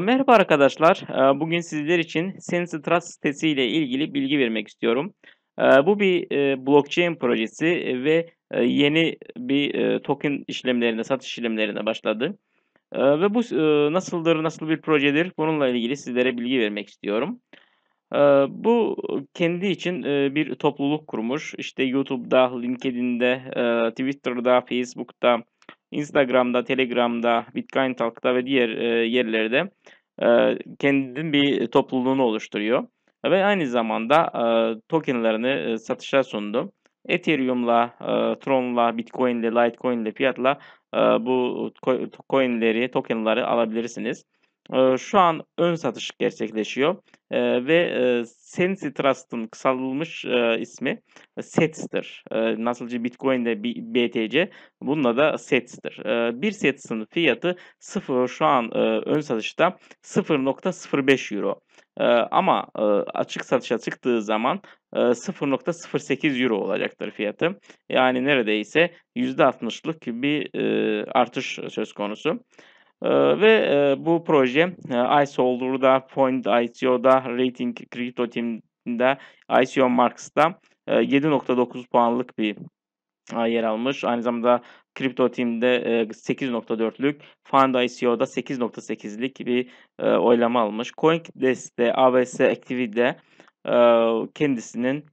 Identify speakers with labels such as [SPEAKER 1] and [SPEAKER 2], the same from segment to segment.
[SPEAKER 1] Merhaba arkadaşlar. Ee, bugün sizler için Sense Trust sitesi ile ilgili bilgi vermek istiyorum. Ee, bu bir e, blockchain projesi ve e, yeni bir e, token işlemlerine, satış işlemlerine başladı. Ee, ve bu nasıldır, nasıl bir projedir bununla ilgili sizlere bilgi vermek istiyorum. Bu kendi için bir topluluk kurmuş. İşte YouTube'da, LinkedIn'de, Twitter'da, Facebook'ta, Instagram'da, Telegram'da, Bitcoin Talk'ta ve diğer e, yerlerde e, kendin bir topluluğunu oluşturuyor. Ve aynı zamanda e, tokenlarını e, satışa sundu. Ethereum'la, e, Tron'la, Bitcoin'le, Litecoin'le fiyatla e, bu coin'leri, token'ları alabilirsiniz şu an ön satış gerçekleşiyor ve e, Sensi Trust'ın kısaltılmış e, ismi SETS'tir. E, nasılca Bitcoin'de BTC bununla da SETS'tir. bir SETS'ın fiyatı 0 şu an ön satışta 0.05 euro. ama açık satışa çıktığı zaman 0.08 euro olacaktır fiyatı. Yani neredeyse %60'lık bir artış söz konusu. Ee, ve e, bu proje e, iSolder'da, Point ICO'da, Rating Crypto Team'de, ICO Marks'ta e, 7.9 puanlık bir e, yer almış. Aynı zamanda Kripto Team'de 8.4'lük, e, Fund ICO'da 8.8'lik bir e, oylama almış. CoinDesk'te, ABS Activity'de kendisinin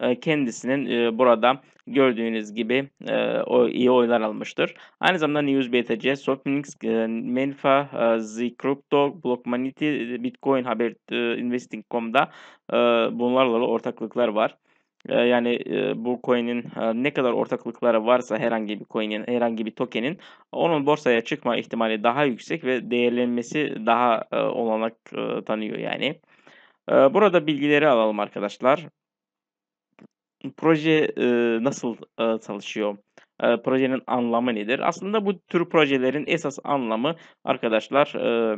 [SPEAKER 1] ee, kendisinin e, burada gördüğünüz gibi e, o iyi oylar almıştır. Aynı zamanda News BTC, Softminx, e, Menfa, Zcrypto, Blockmanity, Bitcoin Haber Investing.com'da bunlarla ortaklıklar var. Yani bu coin'in ne kadar ortaklıkları varsa herhangi bir coin'in herhangi bir token'in onun borsaya çıkma ihtimali daha yüksek ve değerlenmesi daha olanak tanıyor yani. Burada bilgileri alalım arkadaşlar proje e, nasıl e, çalışıyor? E, projenin anlamı nedir? Aslında bu tür projelerin esas anlamı arkadaşlar e,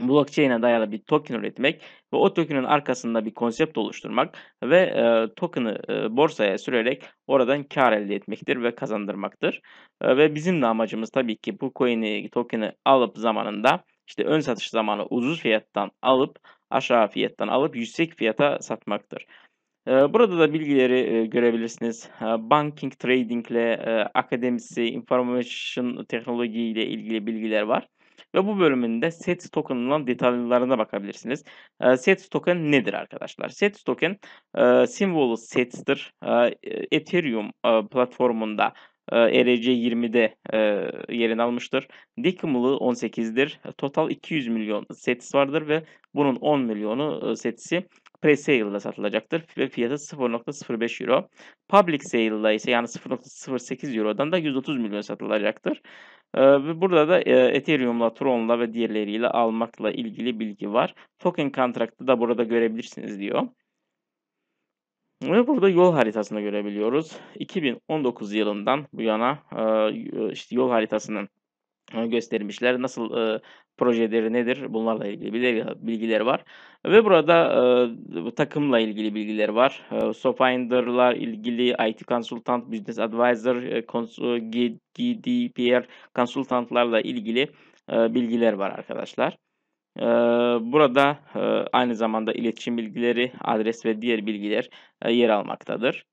[SPEAKER 1] blockchain'e dayalı bir token üretmek ve o token'ın arkasında bir konsept oluşturmak ve e, token'ı e, borsaya sürerek oradan kar elde etmektir ve kazandırmaktır. E, ve bizim de amacımız tabii ki bu coin'i, token'ı alıp zamanında işte ön satış zamanı ucuz fiyattan alıp aşağı fiyattan alıp yüksek fiyata satmaktır. Ee, burada da bilgileri e, görebilirsiniz. Ee, banking, trading ile e, akademisi, information teknoloji ile ilgili bilgiler var. Ve bu bölümünde set token'ın detaylarına bakabilirsiniz. Ee, set token nedir arkadaşlar? Set token e, simbolu sets'tir. Ethereum platformunda ERC20'de yerini almıştır. Decimal'ı 18'dir. Total 200 milyon sets vardır ve bunun 10 milyonu setsi pre-sale satılacaktır ve fiyatı 0.05 euro. Public sale'da ise yani 0.08 eurodan da 130 milyon satılacaktır. Ee, ve burada da e, Ethereum'la, Tron'la ve diğerleriyle almakla ilgili bilgi var. Token Contract'ı da burada görebilirsiniz diyor. Ve burada yol haritasını görebiliyoruz. 2019 yılından bu yana e, işte yol haritasının göstermişler. Nasıl e, projeleri nedir? Bunlarla ilgili bilgiler, var. Ve burada e, takımla ilgili bilgiler var. E, Sofinder'la ilgili IT Consultant, Business Advisor, e, GDPR Consultant'larla ilgili e, bilgiler var arkadaşlar. E, burada e, aynı zamanda iletişim bilgileri, adres ve diğer bilgiler e, yer almaktadır.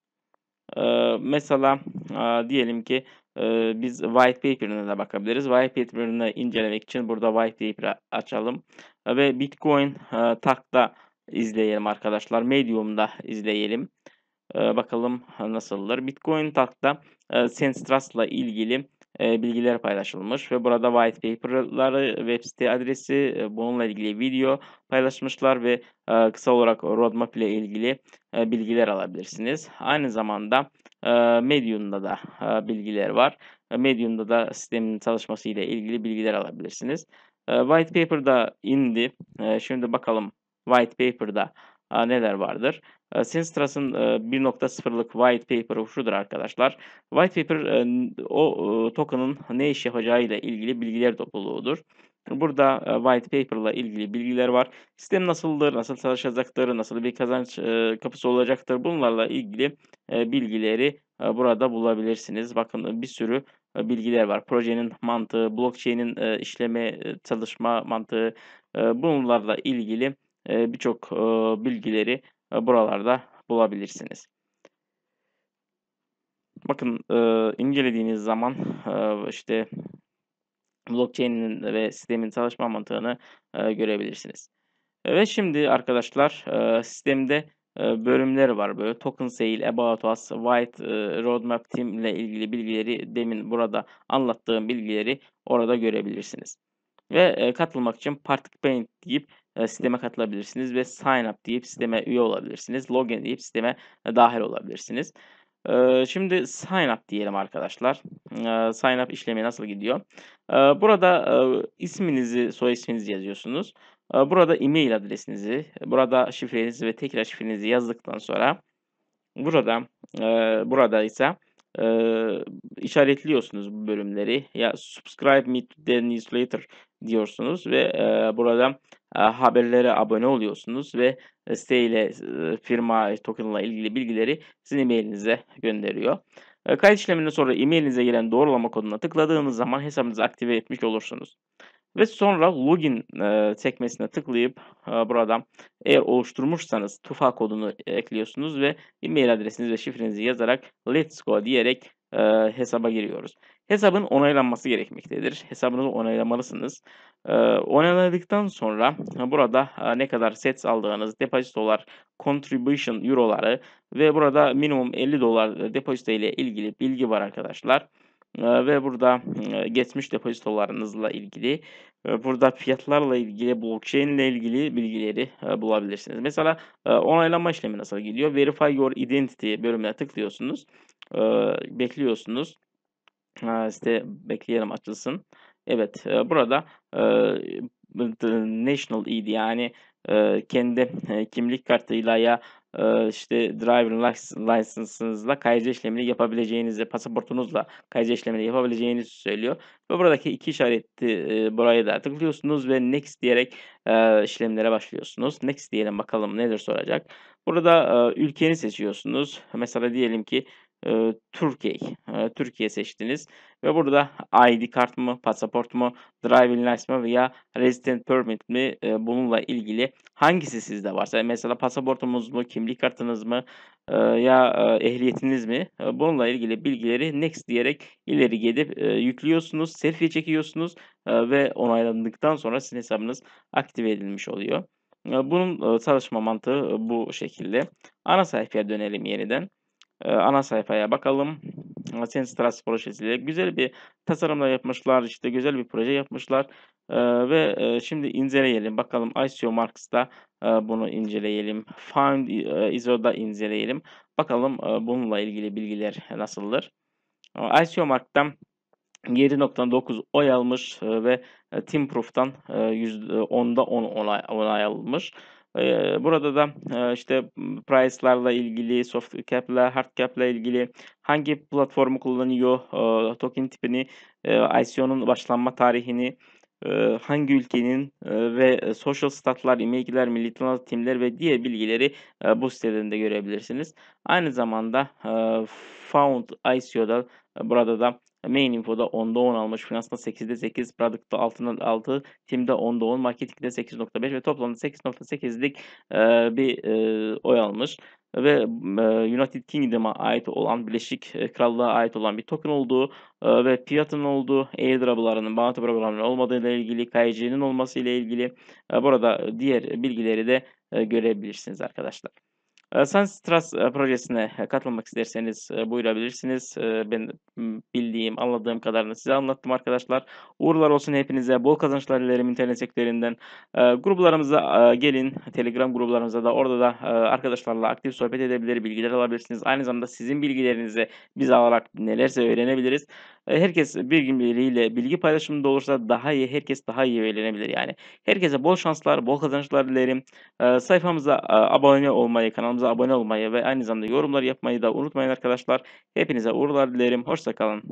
[SPEAKER 1] E, mesela e, diyelim ki ee, biz white paper'ına da bakabiliriz. White paper'ını incelemek için burada white paper'ı açalım. Ve Bitcoin e, takta izleyelim arkadaşlar. Medium'da izleyelim. Ee, bakalım nasıldır. Bitcoin takta e, Senstras'la ilgili e, bilgiler paylaşılmış ve burada white paper'ları, web site adresi, e, bununla ilgili video paylaşmışlar ve e, kısa olarak roadmap ile ilgili bilgiler alabilirsiniz. Aynı zamanda Medium'da da bilgiler var. Medium'da da sistemin çalışması ile ilgili bilgiler alabilirsiniz. E, white paper'da indi. şimdi bakalım white paper'da neler vardır? Ee, Sinstras'ın e, 1.0'lık white paper'ı şudur arkadaşlar. White paper e, o e, token'ın ne iş yapacağı ile ilgili bilgiler topluluğudur. Burada e, white paper ile ilgili bilgiler var. Sistem nasıldır, nasıl çalışacaktır, nasıl bir kazanç e, kapısı olacaktır bunlarla ilgili bilgileri burada bulabilirsiniz. Bakın bir sürü bilgiler var. Projenin mantığı, blockchain'in işleme çalışma mantığı bunlarla ilgili birçok bilgileri buralarda bulabilirsiniz. Bakın incelediğiniz zaman işte blockchain'in ve sistemin çalışma mantığını görebilirsiniz. Ve şimdi arkadaşlar sistemde bölümleri var böyle token sale, about us, white roadmap team ile ilgili bilgileri demin burada anlattığım bilgileri orada görebilirsiniz. Ve katılmak için participant deyip e, sisteme katılabilirsiniz ve sign up deyip sisteme üye olabilirsiniz. Login deyip sisteme e, dahil olabilirsiniz. E, şimdi sign up diyelim arkadaşlar. sign up işlemi nasıl gidiyor? burada isminizi, soy isminizi yazıyorsunuz. burada email adresinizi, burada şifrenizi ve tekrar şifrenizi yazdıktan sonra burada burada ise e, işaretliyorsunuz bu bölümleri. Ya subscribe me to the newsletter diyorsunuz ve e, burada e, haberlere abone oluyorsunuz ve siteyle e, firma tokenla ilgili bilgileri sizin e-mailinize gönderiyor. E, kayıt işleminden sonra e-mailinize gelen doğrulama koduna tıkladığınız zaman hesabınızı aktive etmiş olursunuz. Ve sonra login sekmesine e, tıklayıp e, burada eğer oluşturmuşsanız tufa kodunu ekliyorsunuz ve e-mail adresiniz ve şifrenizi yazarak let's go diyerek e, hesaba giriyoruz. Hesabın onaylanması gerekmektedir. Hesabınızı onaylamalısınız. E, onayladıktan sonra burada ne kadar sets aldığınız, depozitolar, contribution euroları ve burada minimum 50 dolar depozito ile ilgili bilgi var arkadaşlar ve burada geçmiş depozitolarınızla ilgili burada fiyatlarla ilgili blockchain ile ilgili bilgileri bulabilirsiniz. Mesela onaylama işlemi nasıl gidiyor? Verify your identity bölümüne tıklıyorsunuz. Bekliyorsunuz. İşte bekleyelim açılsın. Evet burada National ID yani kendi kimlik kartıyla ya ee, işte driver license'ınızla kayıtlı işlemini yapabileceğinizi, pasaportunuzla kayıtlı işlemini yapabileceğinizi söylüyor. Ve buradaki iki işareti e, buraya da tıklıyorsunuz ve next diyerek e, işlemlere başlıyorsunuz. Next diyelim bakalım nedir soracak. Burada e, ülkeni seçiyorsunuz. Mesela diyelim ki e, Türkiye. E, Türkiye seçtiniz. Ve burada ID kart mı, pasaport mu, driving license mi veya resident permit mi e, bununla ilgili hangisi sizde varsa. E, mesela pasaportunuz mu, kimlik kartınız mı e, ya e, ehliyetiniz mi e, bununla ilgili bilgileri next diyerek ileri gidip e, yüklüyorsunuz, selfie çekiyorsunuz e, ve onaylandıktan sonra sizin hesabınız aktive edilmiş oluyor. E, bunun e, çalışma mantığı bu şekilde. Ana sayfaya dönelim yeniden. Ee, ana sayfaya bakalım. Senstras projesiyle güzel bir tasarımla yapmışlar. işte güzel bir proje yapmışlar. Ee, ve e, şimdi inceleyelim. Bakalım ICO Marks'ta e, bunu inceleyelim. Find e, ISO'da inceleyelim. Bakalım e, bununla ilgili bilgiler nasıldır. ICO Mark'tan 7.9 oy almış ve Team Proof'tan %10'da 10 onay almış. Burada da işte price'larla ilgili, soft cap'la, hard cap'la ilgili hangi platformu kullanıyor, token tipini, ICO'nun başlanma tarihini, hangi ülkenin ve social statlar, imeygiler, milli timler ve diğer bilgileri bu sitelerinde görebilirsiniz. Aynı zamanda Found ICO'da burada da Main Info'da 10'da 10 almış. Finans'ta 8'de 8. Product'ta 6'da 6. Tim'de 10'da 10. Marketing'de 8.5 ve toplamda 8.8'lik e, bir e, oy almış ve e, United Kingdom'a ait olan Birleşik Krallığa ait olan bir token olduğu e, ve fiyatının olduğu airdrop'larının bağlantı programları olmadığı ile ilgili KYC'nin olması ile ilgili e, burada diğer bilgileri de e, görebilirsiniz arkadaşlar. Ee, Sunstras e, projesine katılmak isterseniz e, buyurabilirsiniz. Ee, ben bildiğim, anladığım kadarını size anlattım arkadaşlar. Uğurlar olsun hepinize. Bol kazançlar dilerim internet sektöründen. Ee, gruplarımıza e, gelin. Telegram gruplarımıza da orada da arkadaşlarla aktif sohbet edebilir, bilgiler alabilirsiniz. Aynı zamanda sizin bilgilerinizi biz alarak nelerse öğrenebiliriz. E, herkes birbirleriyle bilgi paylaşımında olursa daha iyi, herkes daha iyi öğrenebilir yani. Herkese bol şanslar, bol kazançlar dilerim. E, sayfamıza e, abone olmayı, kanalımıza abone olmayı ve aynı zamanda yorumlar yapmayı da unutmayın arkadaşlar. Hepinize uğurlar dilerim. Hoşçakalın.